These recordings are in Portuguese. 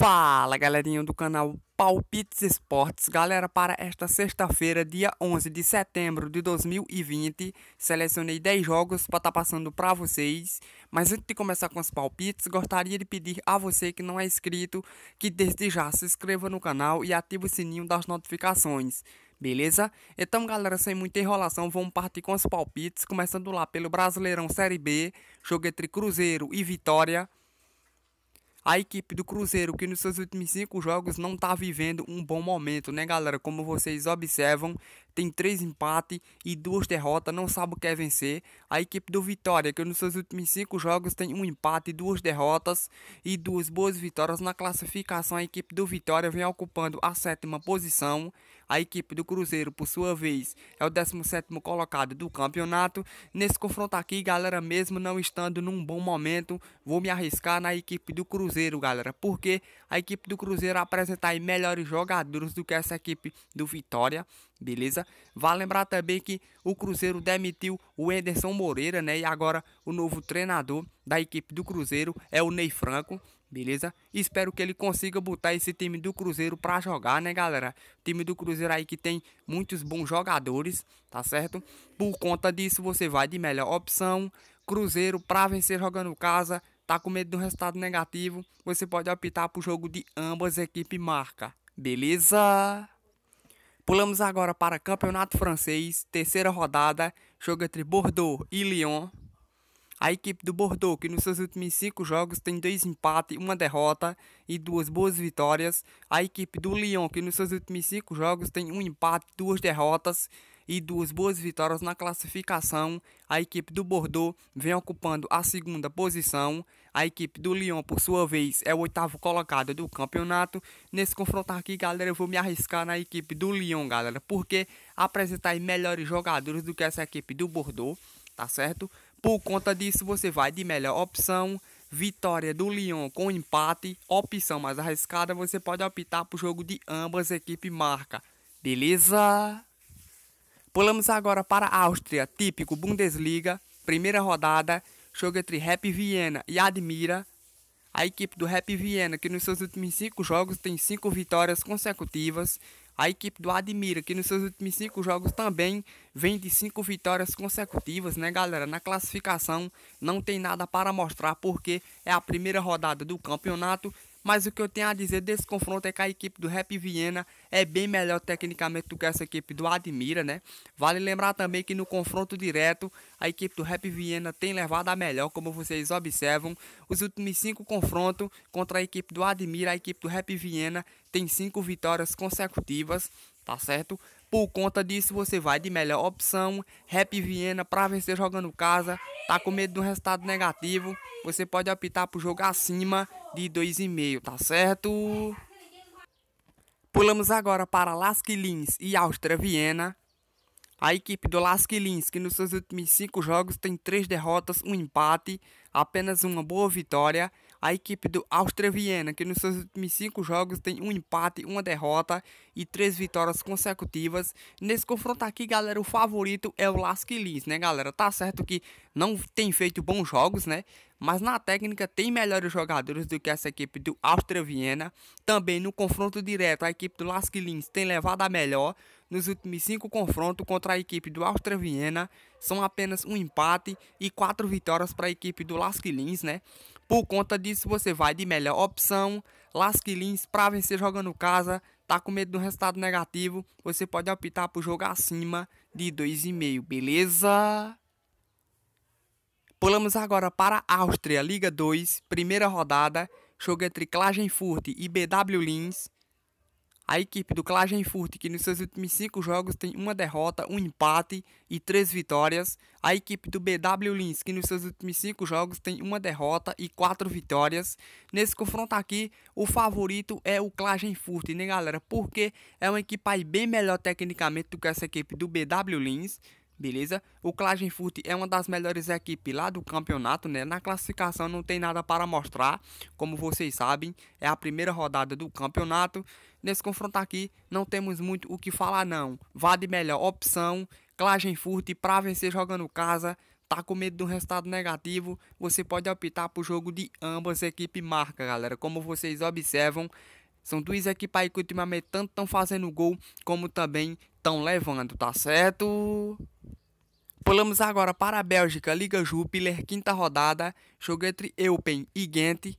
Fala galerinha do canal Palpites Esportes, galera, para esta sexta-feira, dia 11 de setembro de 2020, selecionei 10 jogos para estar tá passando para vocês, mas antes de começar com os palpites, gostaria de pedir a você que não é inscrito, que desde já se inscreva no canal e ative o sininho das notificações, beleza? Então galera, sem muita enrolação, vamos partir com os palpites, começando lá pelo Brasileirão Série B, jogo entre Cruzeiro e Vitória, a equipe do Cruzeiro, que nos seus últimos cinco jogos não está vivendo um bom momento, né, galera? Como vocês observam, tem três empates e duas derrotas, não sabe o que é vencer. A equipe do Vitória, que nos seus últimos cinco jogos tem um empate, duas derrotas e duas boas vitórias na classificação. A equipe do Vitória vem ocupando a sétima posição. A equipe do Cruzeiro, por sua vez, é o 17 colocado do campeonato. Nesse confronto aqui, galera, mesmo não estando num bom momento, vou me arriscar na equipe do Cruzeiro, galera, porque a equipe do Cruzeiro aí melhores jogadores do que essa equipe do Vitória beleza? Vale lembrar também que o Cruzeiro demitiu o Enderson Moreira, né? E agora o novo treinador da equipe do Cruzeiro é o Ney Franco, beleza? Espero que ele consiga botar esse time do Cruzeiro pra jogar, né, galera? O time do Cruzeiro aí que tem muitos bons jogadores, tá certo? Por conta disso, você vai de melhor opção. Cruzeiro pra vencer jogando casa, tá com medo de um resultado negativo, você pode optar pro jogo de ambas equipes marca, beleza? Pulamos agora para Campeonato Francês, terceira rodada, jogo entre Bordeaux e Lyon. A equipe do Bordeaux, que nos seus últimos cinco jogos tem dois empates, uma derrota e duas boas vitórias. A equipe do Lyon, que nos seus últimos cinco jogos tem um empate, duas derrotas e duas boas vitórias na classificação. A equipe do Bordeaux vem ocupando a segunda posição. A equipe do Lyon, por sua vez, é o oitavo colocado do campeonato. Nesse confronto aqui, galera, eu vou me arriscar na equipe do Lyon, galera, porque apresentar melhores jogadores do que essa equipe do Bordeaux, tá certo? Por conta disso, você vai de melhor opção. Vitória do Lyon com empate, opção mais arriscada, você pode optar por jogo de ambas equipes marca. Beleza? Pulamos agora para a Áustria, típico Bundesliga, primeira rodada, jogo entre Rap Viena e Admira. A equipe do Rap Viena, que nos seus últimos cinco jogos tem cinco vitórias consecutivas. A equipe do Admira, que nos seus últimos cinco jogos também vem de cinco vitórias consecutivas, né, galera? Na classificação não tem nada para mostrar porque é a primeira rodada do campeonato mas o que eu tenho a dizer desse confronto é que a equipe do Rap Viena é bem melhor tecnicamente do que essa equipe do Admira, né? Vale lembrar também que no confronto direto, a equipe do Rap Viena tem levado a melhor, como vocês observam. Os últimos cinco confrontos contra a equipe do Admira, a equipe do Rap Viena tem cinco vitórias consecutivas, tá certo? Por conta disso, você vai de melhor opção, Rap Viena para vencer jogando casa. Tá com medo de um resultado negativo? Você pode optar por jogo acima de 2,5, tá certo? Pulamos agora para Lins e Áustria Viena. A equipe do Lins, que nos seus últimos 5 jogos tem 3 derrotas, um empate, apenas uma boa vitória a equipe do Áustria Viena, que nos seus últimos cinco jogos tem um empate, uma derrota e três vitórias consecutivas. Nesse confronto aqui, galera, o favorito é o Lask Lins, né, galera? Tá certo que não tem feito bons jogos, né? Mas na técnica tem melhores jogadores do que essa equipe do Áustria Viena. Também no confronto direto, a equipe do Lask Lins tem levado a melhor. Nos últimos cinco confrontos contra a equipe do Áustria Viena, são apenas um empate e quatro vitórias para a equipe do Lask Lins, né? Por conta disso, você vai de melhor opção, lasque lins para vencer jogando casa, tá com medo do resultado negativo, você pode optar por jogar acima de 2,5, beleza? Pulamos agora para a Áustria, Liga 2, primeira rodada, jogo entre Klagenfurt e BW Linz. A equipe do Klagenfurt, que nos seus últimos cinco jogos tem uma derrota, um empate e três vitórias. A equipe do BW Linz, que nos seus últimos cinco jogos tem uma derrota e quatro vitórias. Nesse confronto aqui, o favorito é o Klagenfurt, né galera? Porque é uma equipe aí bem melhor tecnicamente do que essa equipe do BW Linz beleza? O Klagenfurt é uma das melhores equipes lá do campeonato, né? Na classificação não tem nada para mostrar, como vocês sabem, é a primeira rodada do campeonato. Nesse confronto aqui não temos muito o que falar não. Vá de melhor opção, Klagenfurt para vencer jogando casa. Tá com medo de um resultado negativo, você pode optar o jogo de ambas equipes marca, galera. Como vocês observam, são duas equipes aí que ultimamente tanto estão fazendo gol, como também estão levando, tá certo? Pulamos agora para a Bélgica, Liga Júpiter quinta rodada, jogo entre Eupen e Ghent.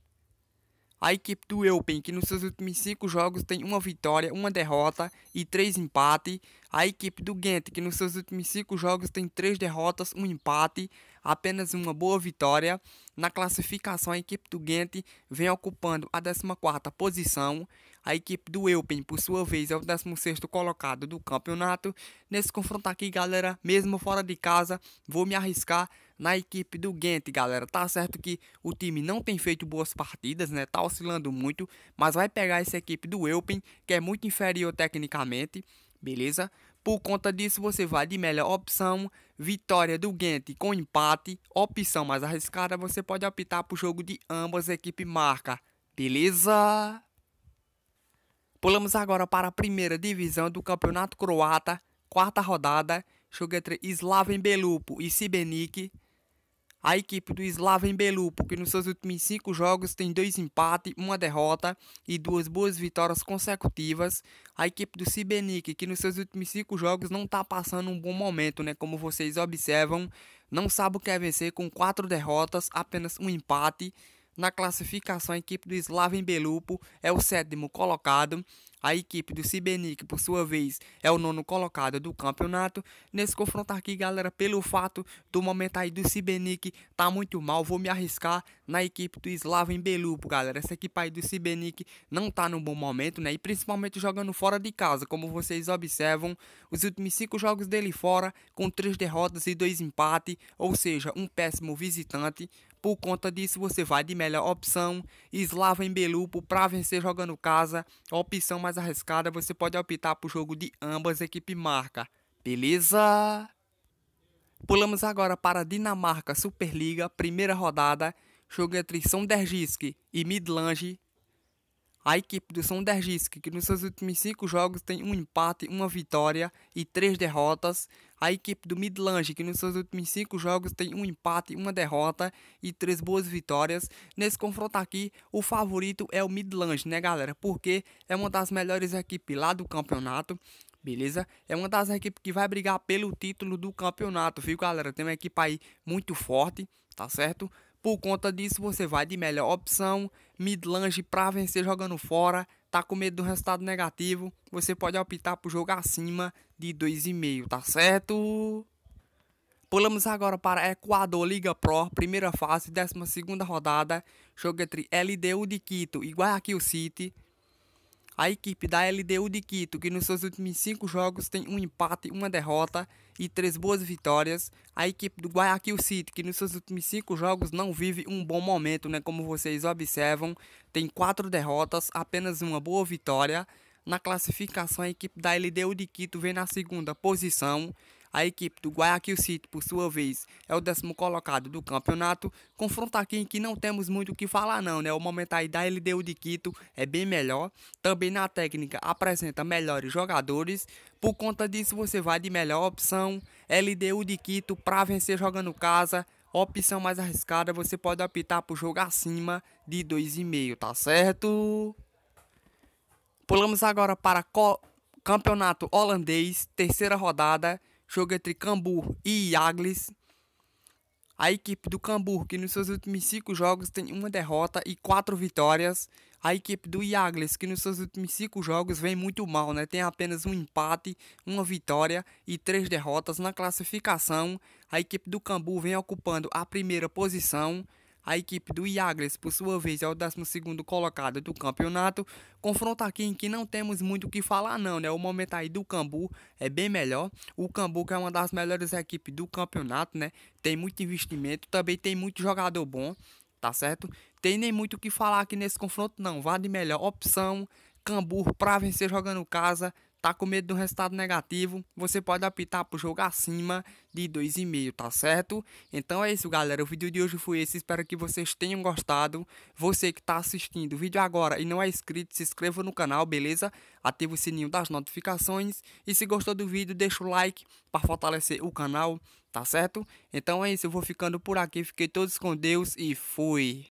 A equipe do Eupen, que nos seus últimos cinco jogos tem uma vitória, uma derrota e três empates. A equipe do Ghent, que nos seus últimos cinco jogos tem três derrotas, um empate apenas uma boa vitória. Na classificação, a equipe do Ghent vem ocupando a 14ª posição. A equipe do Eupen, por sua vez, é o 16º colocado do campeonato. Nesse confronto aqui, galera, mesmo fora de casa, vou me arriscar na equipe do Ghent, galera. Tá certo que o time não tem feito boas partidas, né? Tá oscilando muito, mas vai pegar essa equipe do Eupen, que é muito inferior tecnicamente, beleza? Por conta disso, você vai de melhor opção, vitória do Ghent com empate, opção mais arriscada, você pode optar o jogo de ambas equipes marca. Beleza? Pulamos agora para a primeira divisão do Campeonato Croata, quarta rodada, jogo entre Slaven Belupo e Sibenik a equipe do Slaven Belupo, que nos seus últimos cinco jogos tem dois empates, uma derrota e duas boas vitórias consecutivas. A equipe do Sibenik, que nos seus últimos cinco jogos não está passando um bom momento, né? Como vocês observam, não sabe o que é vencer com quatro derrotas, apenas um empate. Na classificação, a equipe do Slaven Belupo é o sétimo colocado a equipe do Cibeni, por sua vez é o nono colocado do campeonato. Nesse confronto aqui, galera, pelo fato do momento aí do Cibenic tá muito mal, vou me arriscar na equipe do em Belupo, galera. Essa equipe aí do Cibenic não tá no bom momento, né? E principalmente jogando fora de casa, como vocês observam, os últimos cinco jogos dele fora, com três derrotas e dois empates, ou seja, um péssimo visitante. Por conta disso, você vai de melhor opção, Slava em Belupo para vencer jogando casa. opção mais arriscada, você pode optar o jogo de ambas equipe marca. Beleza? Pulamos agora para Dinamarca Superliga, primeira rodada, jogo entre Sondergisk e Midlange. A equipe do Sondergisk, que nos seus últimos cinco jogos tem um empate, uma vitória e três derrotas, a equipe do Midland, que nos seus últimos cinco jogos tem um empate, uma derrota e três boas vitórias. Nesse confronto aqui, o favorito é o Midland, né, galera? Porque é uma das melhores equipes lá do campeonato. Beleza? É uma das equipes que vai brigar pelo título do campeonato, viu, galera? Tem uma equipe aí muito forte, tá certo? Por conta disso, você vai de melhor opção, mid-lange para vencer jogando fora, tá com medo do resultado negativo, você pode optar por jogar acima de 2,5, tá certo? Pulamos agora para Equador Liga Pro, primeira fase, 12 segunda rodada, jogo entre LDU de Quito e Guayaquil City, a equipe da LDU de Quito, que nos seus últimos cinco jogos tem um empate, uma derrota e três boas vitórias. A equipe do Guayaquil City, que nos seus últimos cinco jogos não vive um bom momento, né? Como vocês observam, tem quatro derrotas, apenas uma boa vitória. Na classificação, a equipe da LDU de Quito vem na segunda posição a equipe do Guayaquil City, por sua vez, é o décimo colocado do campeonato. Confronto aqui em que não temos muito o que falar não, né? O momento aí da LDU de Quito é bem melhor. Também na técnica apresenta melhores jogadores. Por conta disso, você vai de melhor opção. LDU de Quito para vencer jogando casa. Opção mais arriscada, você pode optar por jogar acima de 2,5, tá certo? Pulamos agora para Campeonato Holandês, terceira rodada jogo entre Cambur e Iaglis. A equipe do Cambur, que nos seus últimos cinco jogos tem uma derrota e quatro vitórias. A equipe do Iagles, que nos seus últimos cinco jogos vem muito mal, né? Tem apenas um empate, uma vitória e três derrotas na classificação. A equipe do Cambu vem ocupando a primeira posição. A equipe do Iagres, por sua vez, é o 12 colocado do campeonato. Confronto aqui em que não temos muito o que falar não, né? O momento aí do Cambu é bem melhor. O Cambu que é uma das melhores equipes do campeonato, né? Tem muito investimento, também tem muito jogador bom, tá certo? Tem nem muito o que falar aqui nesse confronto não. Vá de melhor opção, Cambu para vencer jogando casa tá com medo do resultado negativo, você pode apitar pro jogo acima de 2,5, tá certo? Então é isso, galera. O vídeo de hoje foi esse. Espero que vocês tenham gostado. Você que tá assistindo o vídeo agora e não é inscrito, se inscreva no canal, beleza? Ative o sininho das notificações. E se gostou do vídeo, deixa o like para fortalecer o canal, tá certo? Então é isso. Eu vou ficando por aqui. Fiquei todos com Deus e fui!